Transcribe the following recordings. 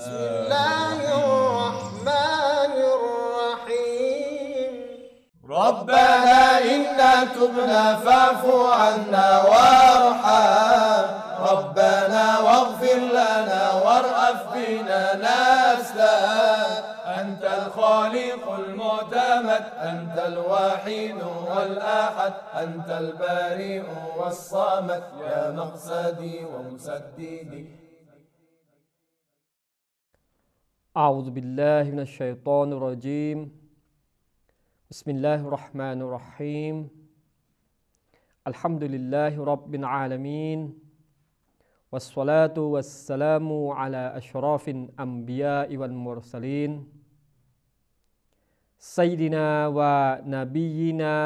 بسم الله الرحمن الرحيم ربنا إنا تبنا فاعف عنا وارحم ربنا واغفر لنا وارأف بنا ناسلا أنت الخالق المعتمد أنت الوحيد والأحد أنت البارئ والصامد يا مقصدي ومسددي أعوذ بالله من الشيطان الرجيم بسم الله الرحمن الرحيم الحمد لله رب العالمين والصلاة والسلام على أشرف الأنبياء والمرسلين سيدنا ونبينا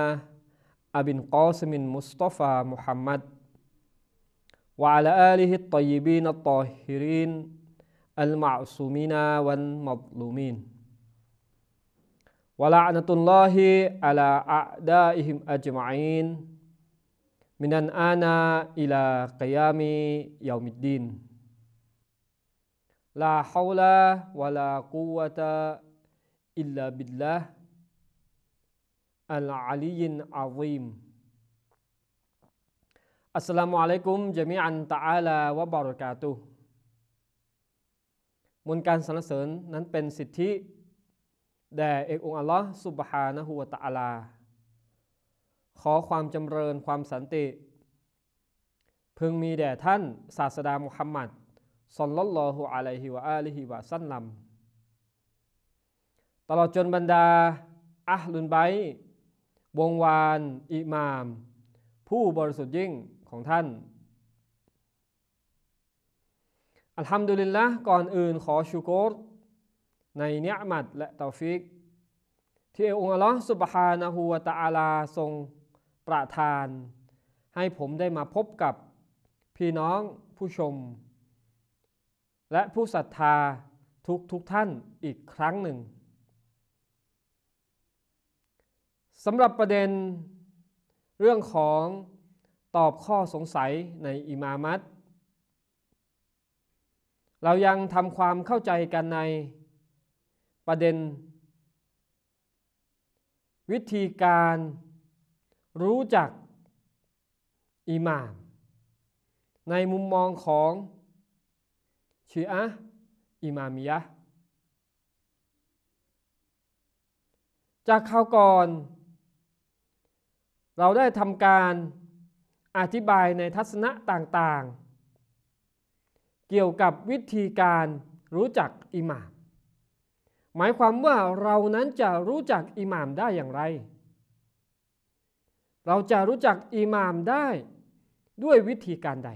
أبي القاسم المصطفى محمد وعلى آله الطيبين الطاهرين المعصومين والمظلومين ولعنة الله على أعدائهم أجمعين من الآن إلى قيام يوم الدين لا حول ولا قوة إلا بالله العلي العظيم السلام عليكم جميعا تعالى وبركاته มนการสรรเสริญนั้นเป็นสิทธิ แด่เอกองค์อัลลอฮ์สุบฮานะฮูวตะอลา ขอความจำเริญความสันติพึงมีแด่ท่าน ศาสดามุฮัมมัดสอนลลอฮุอะลัยฮิวะอะลิฮิวะสัลลัมตลอดจนบรรดาอัลลุนไบวงวาน อิหมาม ผู้บริสุทธิ์ยิ่งของท่านอัลฮัมดุลิลละก่อนอื่นขอชูโกรในเนื้อมัดและตอฟิก ที่องค์อัลลอฮ์สุบฮานะฮูวตะอาลาทรงประทาน ให้ผมได้มาพบกับพี่น้องผู้ชม และผู้ศรัทธาทุกทุกท่านอีกครั้งหนึ่งสำหรับประเด็นเรื่องของตอบข้อสงสัยในอิมามัตเรายังทำความเข้าใจกันใน ประเด็น วิธีการรู้จักอิหม่ามในมุมมองของชีอะอิมามียะจากข่าวก่อน เราได้ทำการอธิบายในทัศนะต่างๆเกี่ยวกับวิธีการรู้จักอิหมามหมายความว่าเรานั้นจะรู้จักอิหมามได้อย่างไร เราจะรู้จักอิหมามได้ด้วยวิธีการใด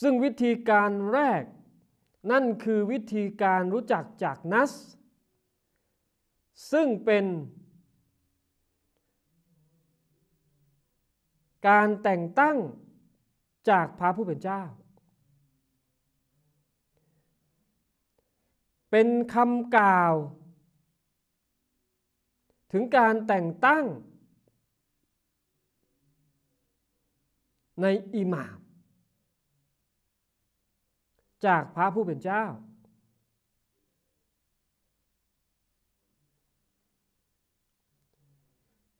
ซึ่งวิธีการแรก นั่นคือวิธีการรู้จักจากนัส ซึ่งเป็น การแต่งตั้งจากพระผู้เป็นเจ้า เป็นคำกล่าว ถึงการแต่งตั้งในอิหมาม จากพระผู้เป็นเจ้า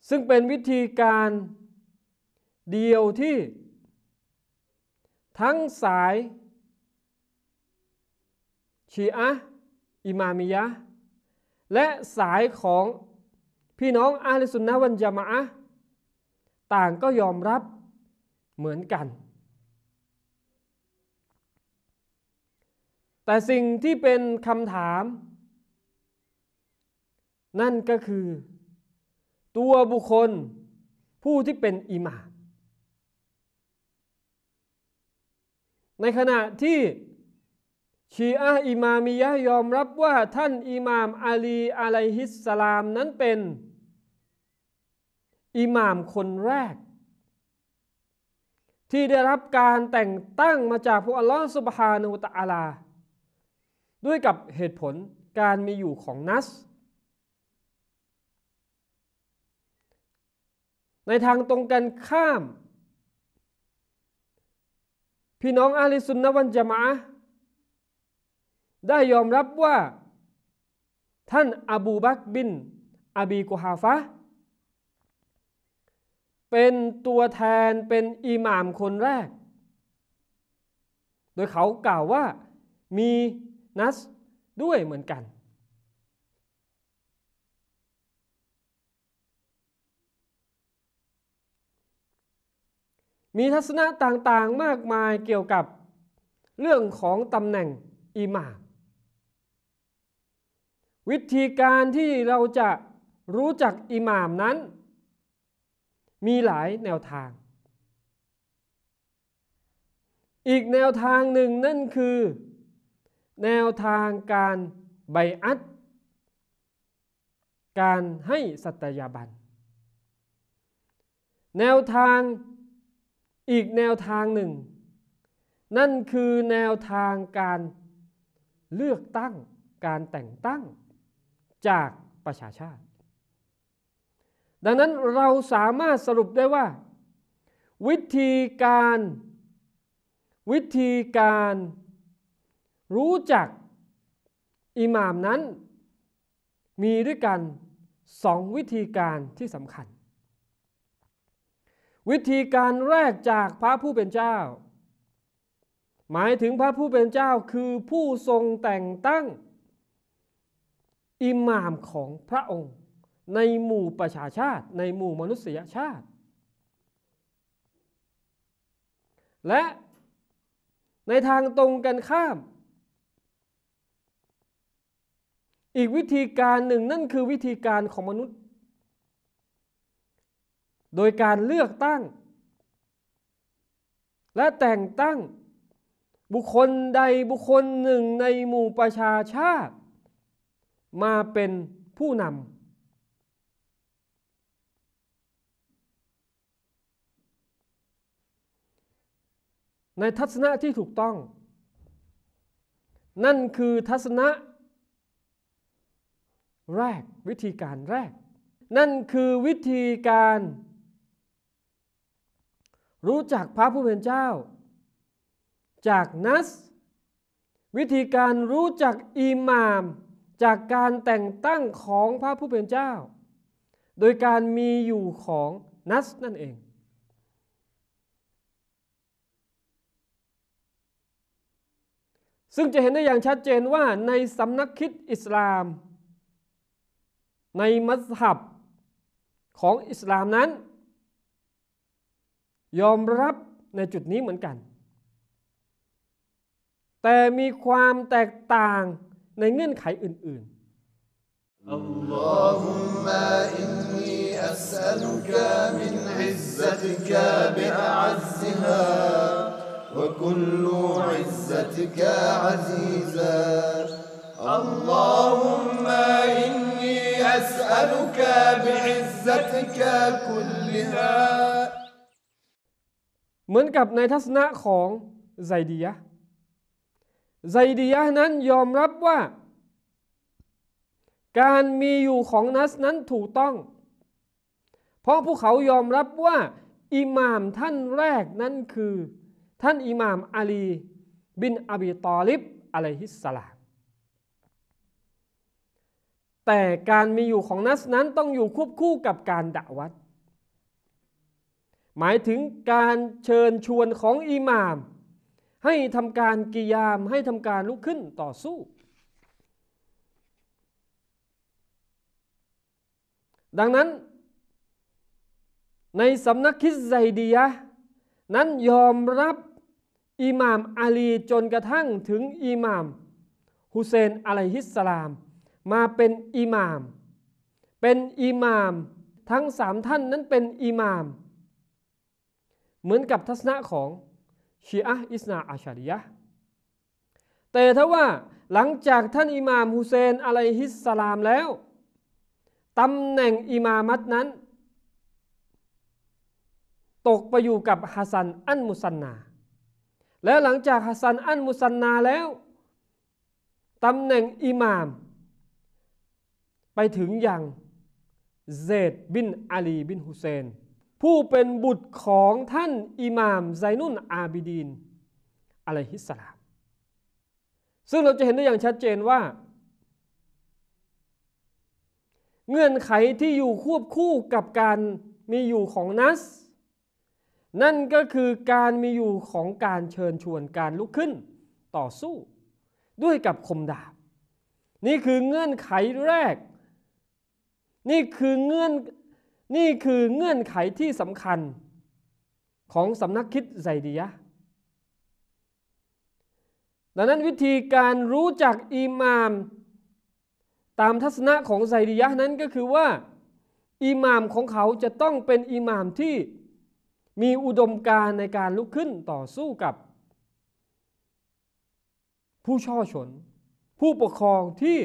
ซึ่งเป็นวิธีการเดียวที่ทั้งสาย ชีอะอิมามียะและสายของพี่น้องอาลิสุนนะวันจามะต่างก็ยอมรับเหมือนกัน แต่สิ่งที่เป็นคำถาม นั่นก็คือตัวบุคคลผู้ที่เป็นอิหม่าในขณะที่ชีอะอิมามียะยอมรับว่าท่านอิมามอาลีอะลัยฮิสสลามนั้นเป็น อิหมามคนแรก ที่ได้รับการแต่งตั้งมาจากผู้อัลลอฮฺสุบฮานูตะอาลา ด้วยกับเหตุผลการมีอยู่ของนัส ในทางตรงกันข้ามพี่น้องอาลีซุนนะวันจามะได้ยอมรับว่า ท่านอบูบักบิน อบีกุฮาฟะเป็นตัวแทนเป็นอิหม่ามคนแรก โดยเขากล่าวว่ามีนัสด้วยเหมือนกันมีทัศนะต่างๆมากมายเกี่ยวกับเรื่องของตำแหน่ง อิหม่าม วิธีการที่เราจะรู้จัก อิหม่าม นั้น มีหลายแนวทาง อีกแนวทางหนึ่งนั่นคือ แนวทางการใบอัดการให้สัตยาบัน แนวทางอีกแนวทางหนึ่ง นั่นคือแนวทางการเลือกตั้งการแต่งตั้งจากประชาชาติ ดังนั้นเราสามารถสรุปได้ว่า วิธีการวิธีการ รู้จักอิหม่ามนั้นมีด้วยกันสองวิธีการที่สำคัญวิธีการแรกจากพระผู้เป็นเจ้า หมายถึงพระผู้เป็นเจ้าคือผู้ทรงแต่งตั้ง อิหม่ามของพระองค์ ในหมู่ประชาชาติในหมู่มนุษยชาติ และในทางตรงกันข้าม อีกวิธีการหนึ่งนั่นคือวิธีการของมนุษย์โดยการเลือกตั้ง และแต่งตั้งบุคคลใดบุคคลหนึ่งในหมู่ประชาชาติ มาเป็นผู้นำในทัศนะที่ถูกต้อง นั่นคือทัศนะ แรกวิธีการแรก นั่นคือวิธีการรู้จักพระผู้เป็นเจ้า จากนัสวิธีการรู้จักอิหม่ามจากการแต่งตั้งของพระผู้เป็นเจ้า โดยการมีอยู่ของนัสนั่นเอง ซึ่งจะเห็นได้อย่างชัดเจนว่าในสำนักคิดอิสลาม ในมัสฮับของอิสลามนั้นยอมรับในจุดนี้เหมือนกัน แต่มีความแตกต่างในเงื่อนไขอื่นๆ اللهم إني أسألك من عزتك بأعزها وكل عزتك عزيزا اللهم إني أسألك بعزتك كلها เหมือนกับในทัศนะของไซดียะ ไซดียะนั้นยอมรับว่า การมีอยู่ของนัสนั้นถูกต้อง เพราะพวกเขายอมรับว่า อิหม่ามท่านแรกนั้นคือ ท่านอิหม่ามอาลี บินอบีตอลิบอะลัยฮิสสลามแต่การมีอยู่ของนัสนั้นต้องอยู่ควบคู่กับการด่าวัดหมายถึงการเชิญชวนของอิหม่าม ให้ทำการกิยามให้ทำการลุกขึ้นต่อสู้ ดังนั้น ในสำนักคิดไซดียะนั้นยอมรับอิหม่ามอาลีจนกระทั่งถึงอิหม่าม ฮุเซนอะลัยฮิสสลาม มาเป็นอิหม่าม เป็นอิหม่ามทั้งสามท่านนั้นเป็นอิหม่ามเหมือนกับทัศนะของชีอะอิสนาอัชาริยะแต่ถ้าว่าหลังจากท่านอิหม่ามฮุเซนอะลัยฮิสสลามแล้วตำแหน่งอิมามัดนั้น ตกไปอยู่กับฮัสซันอันมุสันนาแล้วหลังจากฮัสซันอันมุสันนาแล้วตำแหน่งอิหม่าม ไปถึงอย่างเซดบินอาลีบินฮุเซนผู้เป็นบุตรของท่านอิหม่ามไซนุนอาบิดีนอะลัยฮิสสลามซึ่งเราจะเห็นได้อย่างชัดเจนว่าเงื่อนไขที่อยู่ควบคู่กับการมีอยู่ของนัส นั่นก็คือการมีอยู่ของการเชิญชวนการลุกขึ้นต่อสู้ด้วยกับคมดาบ นี่คือเงื่อนไขแรก นี่คือเงื่อนนี่คือเงื่อนไขที่สำคัญของสำนักคิดไซดียะ ดังนั้นวิธีการรู้จักอิหมามตามทัศนะของไซดียะนั้นก็คือว่าอิหมามของเขาจะต้องเป็นอิหมามที่มีอุดมการในการลุกขึ้นต่อสู้กับ ผู้ช่อชน ผู้ปกครองที่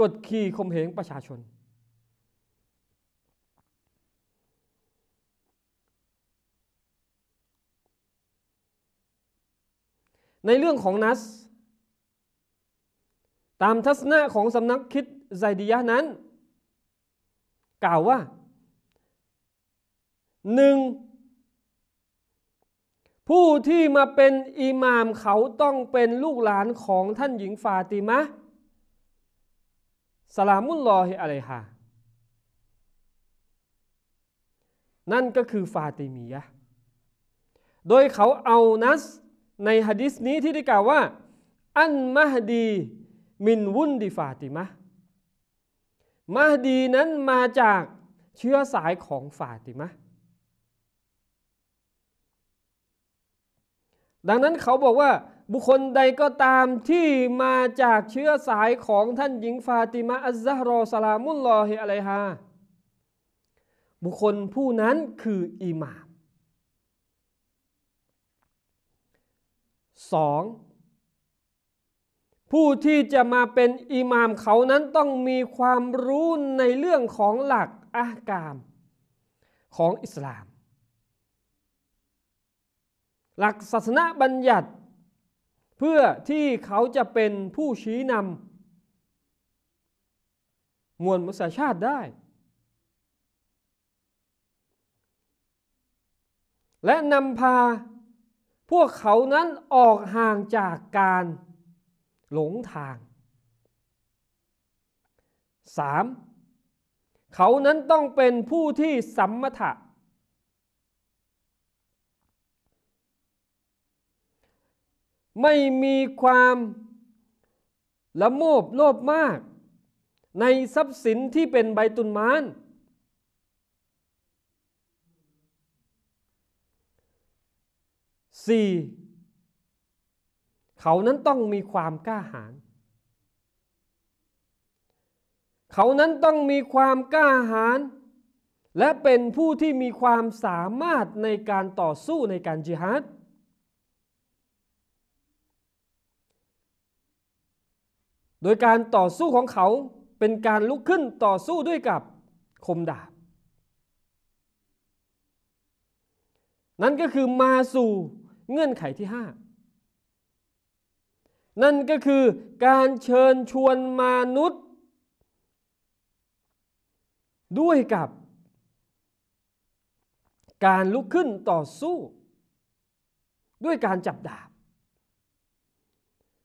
กดขี่ข่มเหงประชาชนในเรื่องของนัสตามทัศนะของสำนักคิดไซดียะนั้น กล่าวว่าหนึ่ง ผู้ที่มาเป็นอิหม่ามเขาต้องเป็นลูกหลานของท่านหญิงฟาติมะสลามุลลอฮิอะลัยฮะนั่นก็คือฟาติมียะโดยเขาเอานัสในฮะดิษนี้ที่ได้กล่าวว่า อันมหดี มินวุ่นดิฟาติมะมหดีนั้นมาจากเชื้อสายของฟาติมะดังนั้นเขาบอกว่าบุคคลใดก็ตามที่มาจากเชื้อสายของท่านหญิงฟาติมะอัลซะรอสลามุลลอฮิอะลัยฮาบุคคลผู้นั้นคืออิหม่ามสองผู้ที่จะมาเป็นอิหมามเขานั้นต้องมีความรู้ในเรื่องของหลักอาการของอิสลาม หลักศาสนาบัญญัติ เพื่อที่เขาจะเป็นผู้ชี้นำมวลมนุษยชาติได้ และนำพาพวกเขานั้นออกห่างจากการหลงทาง 3. เขานั้นต้องเป็นผู้ที่สัมมถะ ไม่มีความละโมบโลภมากในทรัพย์สินที่เป็นใบตุนมาน 4. เขานั้นต้องมีความกล้าหาญ เขานั้นต้องมีความกล้าหาญและเป็นผู้ที่มีความสามารถในการต่อสู้ในการจิฮัดโดยการต่อสู้ของเขาเป็นการลุกขึ้นต่อสู้ด้วยกับคมดาบ นั่นก็คือมาสู่เงื่อนไขที่ 5 นั่นก็คือการเชิญชวนมนุษย์ ด้วยกับการลุกขึ้นต่อสู้ ด้วยการจับดาบ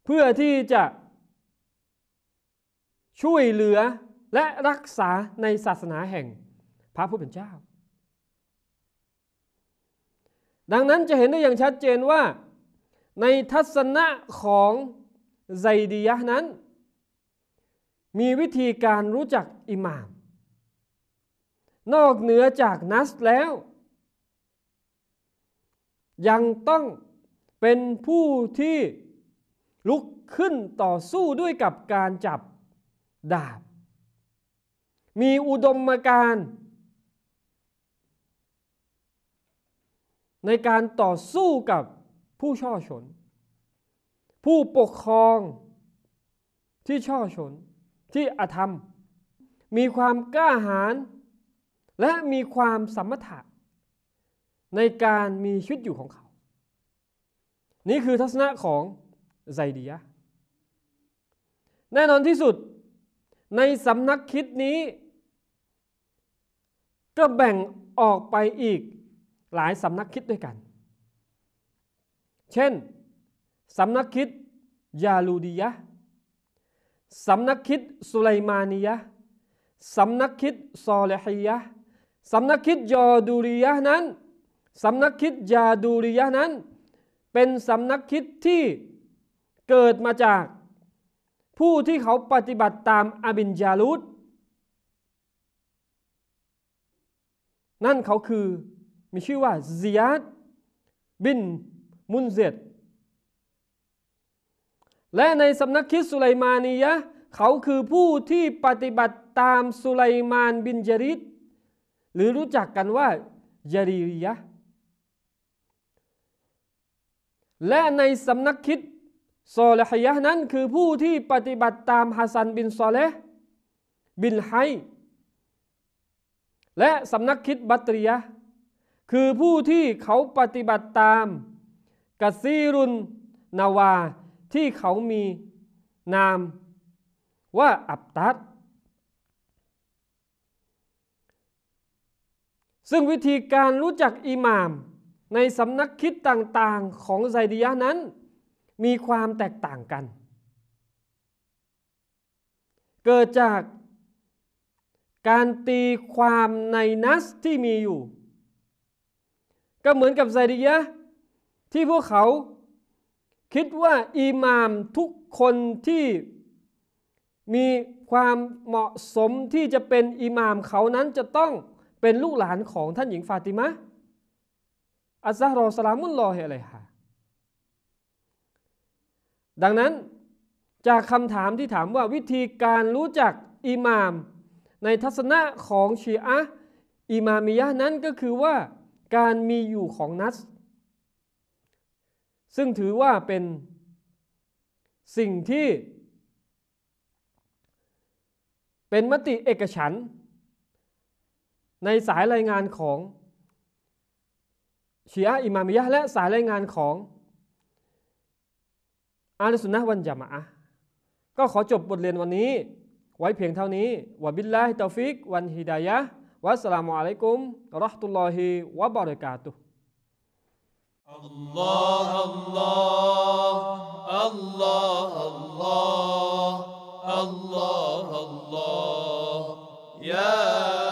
เพื่อที่จะช่วยเหลือและรักษาในศาสนาแห่ง พระผู้เป็นเจ้าดังนั้นจะเห็นได้อย่างชัดเจนว่า ในทัศนะของไซดียะนั้น มีวิธีการรู้จักอิหม่าม นอกเหนือจากนัสแล้ว ยังต้องเป็นผู้ที่ลุกขึ้นต่อสู้ด้วยกับการจับดาบ มีอุดมการในการต่อสู้กับผู้ช่อชน ผู้ปกครองที่ช่อชน ที่อธรรม มีความกล้าหาญและมีความสมรรถะในการมีชีวิตอยู่ของเขา นี่คือทัศนะของไซเดีย แน่นอนที่สุดในสำนักคิดนี้ก็แบ่งออกไปอีกหลายสำนักคิดด้วยกัน เช่น สำนักคิดยาลูดียะสำนักคิดสุไลมานียะสำนักคิดซอเลฮียะสำนักคิดยอดูริยะนั้น สำนักคิดยาดูริยะนั้น เป็นสำนักคิดที่เกิดมาจากผู้ที่เขาปฏิบัติตามอาบินยาลูด นั่นเขาคือมีชื่อว่าซิยาดบิน มุนเซตและในสำนักคิดสุไลมานียะเขาคือผู้ที่ปฏิบัติตามสุไลมานบินยริดหรือรู้จักกันว่ายาริยะและในสำนักคิดโซลฮยะนั้นคือผู้ที่ปฏิบัติตามฮัสซันบินซอเลบินไฮ และสำนักคิดบัตรียะคือผู้ที่เขาปฏิบัติตามกซีรุนนาวา ที่เขามีนามว่าอับตัดซึ่งวิธีการรู้จักอิหมามในสำนักคิดต่างๆของไซดียะนั้น มีความแตกต่างกัน เกิดจากการตีความในนัสที่มีอยู่ก็เหมือนกับไซดิยะ ที่พวกเขาคิดว่าอิหมามทุกคนที่มีความเหมาะสมที่จะเป็นอิหมามเขานั้นจะต้องเป็นลูกหลานของท่านหญิงฟาติมะอัซฮารอสลามุลลอฮิอะลัยฮะดังนั้นจากคำถามที่ถามว่าวิธีการรู้จักอิหมาม ในทัศนะของชีอะอิมามียะนั้นก็คือว่าการมีอยู่ของนัสซึ่งถือว่าเป็นสิ่งที่ เป็นมติเอกฉัน ในสายรายงานของชีอะอิมามิยะและสายรายงานของอาลสุนนะวันจามะก็ขอจบบทเรียนวันนี้ไว้เพียงเท่านี้วะบิลลาฮิตาฟิกวันฮิดายะ Wassalamualaikum warahmatullahi wabarakatuh. Allah Allah Allah Allah Allah Allah Ya yeah.